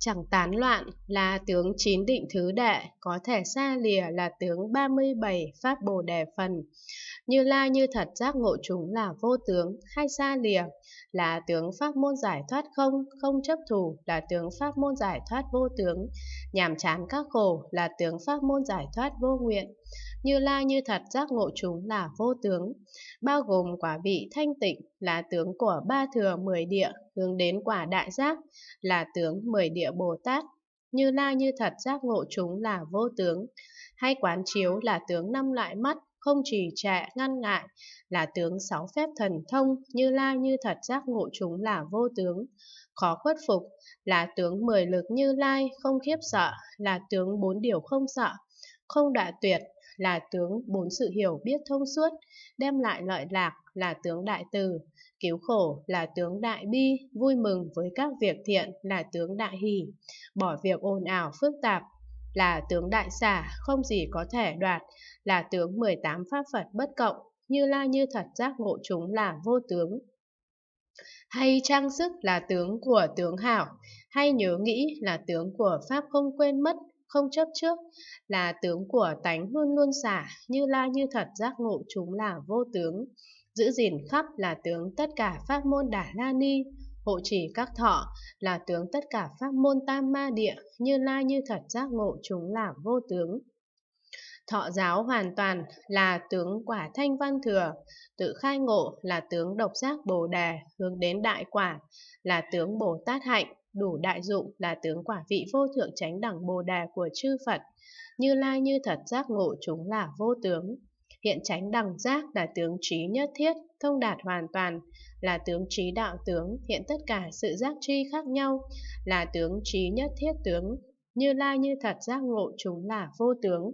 Chẳng tán loạn là tướng chín định thứ đệ, có thể xa lìa là tướng 37 pháp bồ đề phần. Như la như thật giác ngộ chúng là vô tướng, hay xa lìa là tướng pháp môn giải thoát không, không chấp thủ là tướng pháp môn giải thoát vô tướng, nhàm chán các khổ là tướng pháp môn giải thoát vô nguyện. Như la như thật giác ngộ chúng là vô tướng, bao gồm quả vị thanh tịnh, là tướng của ba thừa mười địa hướng đến quả đại giác, là tướng mười địa Bồ Tát. Như la như thật giác ngộ chúng là vô tướng, hay quán chiếu là tướng năm loại mắt, không trì trệ ngăn ngại, là tướng sáu phép thần thông, như la như thật giác ngộ chúng là vô tướng, khó khuất phục, là tướng mười lực như lai, không khiếp sợ, là tướng bốn điều không sợ, không đọa tuyệt, là tướng bốn sự hiểu biết thông suốt, đem lại lợi lạc là tướng đại từ, cứu khổ là tướng đại bi, vui mừng với các việc thiện là tướng đại hỷ, bỏ việc ồn ào phức tạp là tướng đại xả, không gì có thể đoạt, là tướng 18 pháp Phật bất cộng, như la như thật giác ngộ chúng là vô tướng. Hay trang sức là tướng của tướng hảo, hay nhớ nghĩ là tướng của pháp không quên mất, không chấp trước, là tướng của tánh luôn luôn xả như la như thật giác ngộ chúng là vô tướng. Giữ gìn khắp là tướng tất cả pháp môn Đà la ni, hộ trì các thọ là tướng tất cả pháp môn tam ma địa, như la như thật giác ngộ chúng là vô tướng. Thọ giáo hoàn toàn là tướng quả thanh văn thừa, tự khai ngộ là tướng độc giác bồ đề hướng đến đại quả, là tướng Bồ Tát hạnh, đủ đại dụng là tướng quả vị vô thượng chánh đẳng Bồ Đà của chư Phật. Như lai như thật giác ngộ chúng là vô tướng. Hiện chánh đẳng giác là tướng trí nhất thiết, thông đạt hoàn toàn, là tướng trí đạo tướng, hiện tất cả sự giác tri khác nhau, là tướng trí nhất thiết tướng, như lai như thật giác ngộ chúng là vô tướng.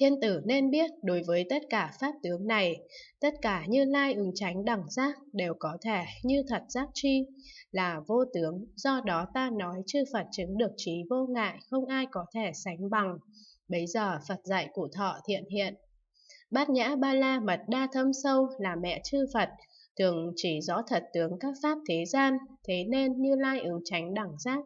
Thiên tử nên biết đối với tất cả pháp tướng này, tất cả như lai ứng tránh đẳng giác đều có thể như thật giác chi, là vô tướng, do đó ta nói chư Phật chứng được trí vô ngại, không ai có thể sánh bằng. Bấy giờ Phật dạy cụ thọ thiện hiện. Bát nhã ba la mật đa thâm sâu là mẹ chư Phật, thường chỉ rõ thật tướng các pháp thế gian, thế nên như lai ứng tránh đẳng giác,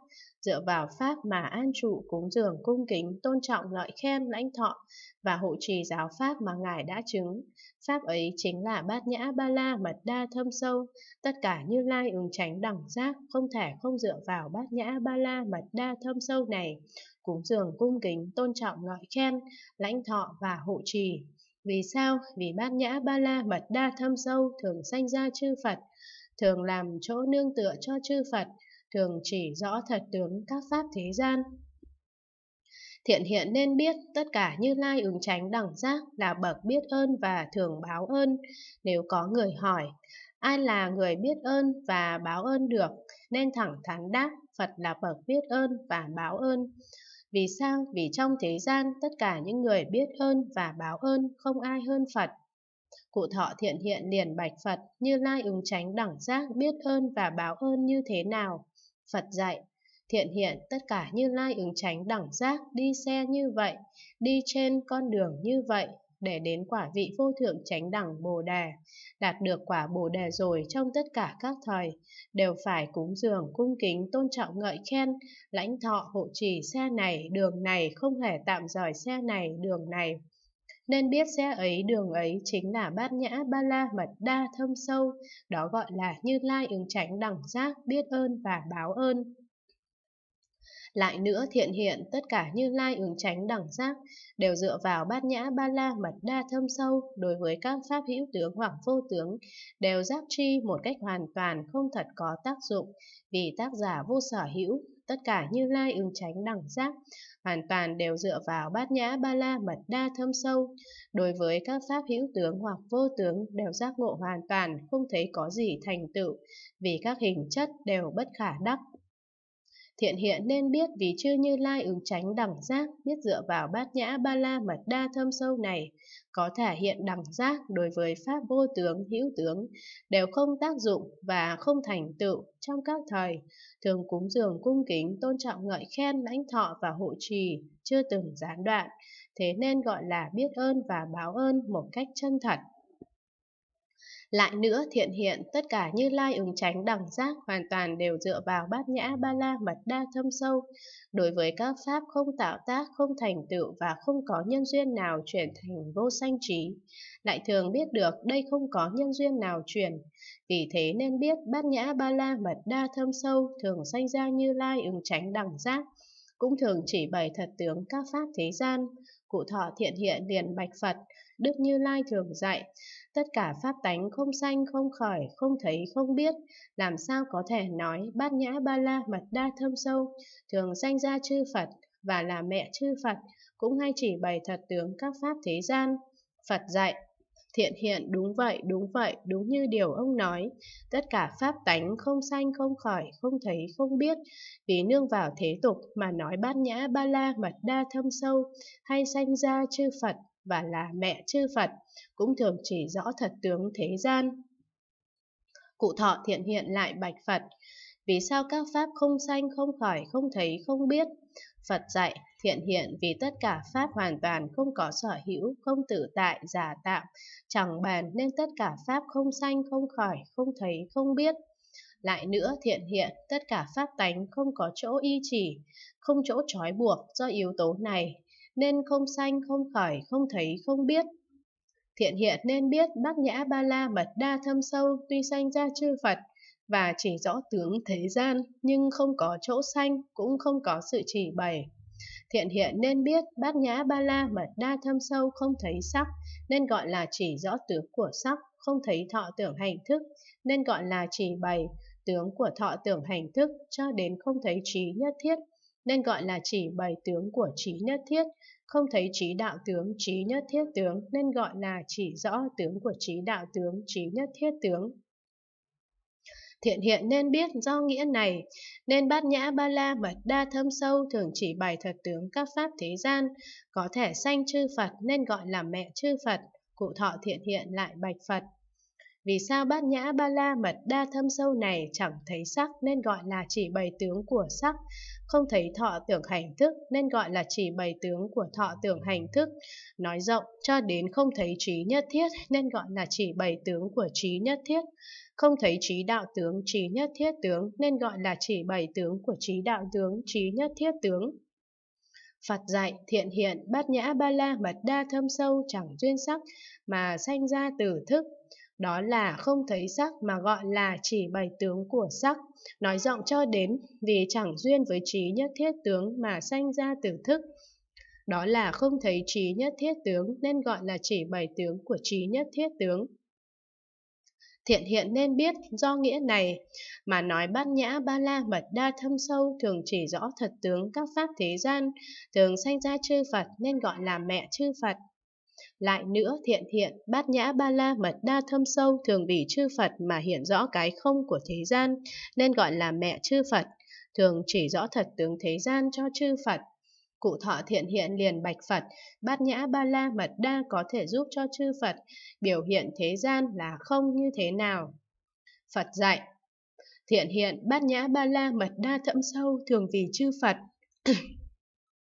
dựa vào Pháp mà an trụ cúng dường cung kính, tôn trọng lợi khen lãnh thọ và hộ trì giáo Pháp mà Ngài đã chứng. Pháp ấy chính là bát nhã ba la mật đa thâm sâu, tất cả như lai ứng tránh đẳng giác, không thể không dựa vào bát nhã ba la mật đa thâm sâu này, cúng dường cung kính, tôn trọng lợi khen, lãnh thọ và hộ trì. Vì sao? Vì bát nhã ba la mật đa thâm sâu thường sanh ra chư Phật, thường làm chỗ nương tựa cho chư Phật, thường chỉ rõ thật tướng các pháp thế gian. Thiện hiện nên biết tất cả như lai ứng tránh đẳng giác là bậc biết ơn và thường báo ơn. Nếu có người hỏi, ai là người biết ơn và báo ơn được, nên thẳng thắn đáp Phật là bậc biết ơn và báo ơn. Vì sao? Vì trong thế gian tất cả những người biết ơn và báo ơn không ai hơn Phật. Cụ thọ thiện hiện liền bạch Phật như lai ứng tránh đẳng giác biết ơn và báo ơn như thế nào. Phật dạy, thiện hiện tất cả như lai ứng tránh đẳng giác đi xe như vậy, đi trên con đường như vậy, để đến quả vị vô thượng tránh đẳng Bồ Đề. Đạt được quả Bồ Đề rồi trong tất cả các thời, đều phải cúng dường, cung kính, tôn trọng ngợi khen, lãnh thọ hộ trì xe này, đường này, không hề tạm rời xe này, đường này nên biết xe ấy đường ấy chính là bát nhã ba la mật đa thâm sâu, đó gọi là như lai ứng tránh đẳng giác, biết ơn và báo ơn. Lại nữa thiện hiện tất cả như lai ứng tránh đẳng giác đều dựa vào bát nhã ba la mật đa thâm sâu đối với các pháp hữu tướng hoặc vô tướng đều giác tri một cách hoàn toàn không thật có tác dụng vì tác giả vô sở hữu tất cả như lai ứng tránh đẳng giác, hoàn toàn đều dựa vào bát nhã ba la mật đa thâm sâu. Đối với các pháp hữu tướng hoặc vô tướng đều giác ngộ hoàn toàn, không thấy có gì thành tựu, vì các hình chất đều bất khả đắc Thiện hiện nên biết vì chư Như Lai ứng tránh đẳng giác, biết dựa vào bát nhã ba la mật đa thâm sâu này, có thể hiện đẳng giác đối với pháp vô tướng, hữu tướng, đều không tác dụng và không thành tựu trong các thời, thường cúng dường cung kính, tôn trọng ngợi khen, lãnh thọ và hộ trì, chưa từng gián đoạn, thế nên gọi là biết ơn và báo ơn một cách chân thật. Lại nữa thiện hiện tất cả như lai ứng tránh đẳng giác hoàn toàn đều dựa vào bát nhã ba la mật đa thâm sâu. Đối với các pháp không tạo tác, không thành tựu và không có nhân duyên nào chuyển thành vô sanh trí. Lại thường biết được đây không có nhân duyên nào chuyển. Vì thế nên biết bát nhã ba la mật đa thâm sâu thường sanh ra như lai ứng tránh đẳng giác. Cũng thường chỉ bày thật tướng các pháp thế gian Cụ thọ thiện hiện liền bạch Phật, Đức Như Lai thường dạy, tất cả pháp tánh không sanh, không khởi, không thấy, không biết, làm sao có thể nói bát nhã ba la mật đa thâm sâu, thường sanh ra chư Phật và là mẹ chư Phật, cũng hay chỉ bày thật tướng các pháp thế gian. Phật dạy, Thiện hiện đúng vậy, đúng vậy, đúng như điều ông nói. Tất cả pháp tánh không sanh không khỏi, không thấy không biết, vì nương vào thế tục mà nói bát nhã ba la mật đa thâm sâu, hay sanh ra chư Phật và là mẹ chư Phật, cũng thường chỉ rõ thật tướng thế gian. Cụ thọ thiện hiện lại bạch Phật, vì sao các pháp không sanh, không khỏi, không thấy, không biết? Phật dạy, thiện hiện vì tất cả pháp hoàn toàn không có sở hữu, không tự tại, giả tạm, chẳng bàn nên tất cả pháp không sanh, không khỏi, không thấy, không biết. Lại nữa thiện hiện, tất cả pháp tánh không có chỗ y chỉ, không chỗ trói buộc do yếu tố này, nên không sanh, không khỏi, không thấy, không biết. Thiện hiện nên biết bát nhã ba la mật đa thâm sâu tuy sanh ra chư Phật, và chỉ rõ tướng thế gian nhưng không có chỗ sanh cũng không có sự chỉ bày thiện hiện nên biết bát nhã ba la mật đa thâm sâu không thấy sắc nên gọi là chỉ rõ tướng của sắc không thấy thọ tưởng hành thức nên gọi là chỉ bày tướng của thọ tưởng hành thức cho đến không thấy trí nhất thiết nên gọi là chỉ bày tướng của trí nhất thiết không thấy trí đạo tướng trí nhất thiết tướng nên gọi là chỉ rõ tướng của trí đạo tướng trí nhất thiết tướng thiện hiện nên biết do nghĩa này, nên bát nhã ba la mật đa thâm sâu thường chỉ bày thật tướng các pháp thế gian, có thể sanh chư Phật nên gọi là mẹ chư Phật, cụ thọ thiện hiện lại bạch Phật. Vì sao bát nhã ba la mật đa thâm sâu này chẳng thấy sắc nên gọi là chỉ bày tướng của sắc, không thấy thọ tưởng hành thức nên gọi là chỉ bày tướng của thọ tưởng hành thức, nói rộng cho đến không thấy trí nhất thiết nên gọi là chỉ bày tướng của trí nhất thiết, không thấy trí đạo tướng, trí nhất thiết tướng nên gọi là chỉ bảy tướng của trí đạo tướng, trí nhất thiết tướng. Phật dạy, thiện hiện, bát nhã ba la mật đa thâm sâu chẳng duyên sắc mà sanh ra từ thức. Đó là không thấy sắc mà gọi là chỉ bảy tướng của sắc. Nói rộng cho đến vì chẳng duyên với trí nhất thiết tướng mà sanh ra từ thức. Đó là không thấy trí nhất thiết tướng nên gọi là chỉ bảy tướng của trí nhất thiết tướng. Thiện hiện nên biết do nghĩa này mà nói bát nhã ba la mật đa thâm sâu thường chỉ rõ thật tướng các pháp thế gian, thường sanh ra chư Phật nên gọi là mẹ chư Phật. Lại nữa thiện thiện, bát nhã ba la mật đa thâm sâu thường vì chư Phật mà hiện rõ cái không của thế gian nên gọi là mẹ chư Phật, thường chỉ rõ thật tướng thế gian cho chư Phật. Cụ thọ thiện hiện liền bạch Phật, bát nhã ba la mật đa có thể giúp cho chư Phật biểu hiện thế gian là không như thế nào. Phật dạy, thiện hiện bát nhã ba la mật đa thẫm sâu thường vì chư Phật.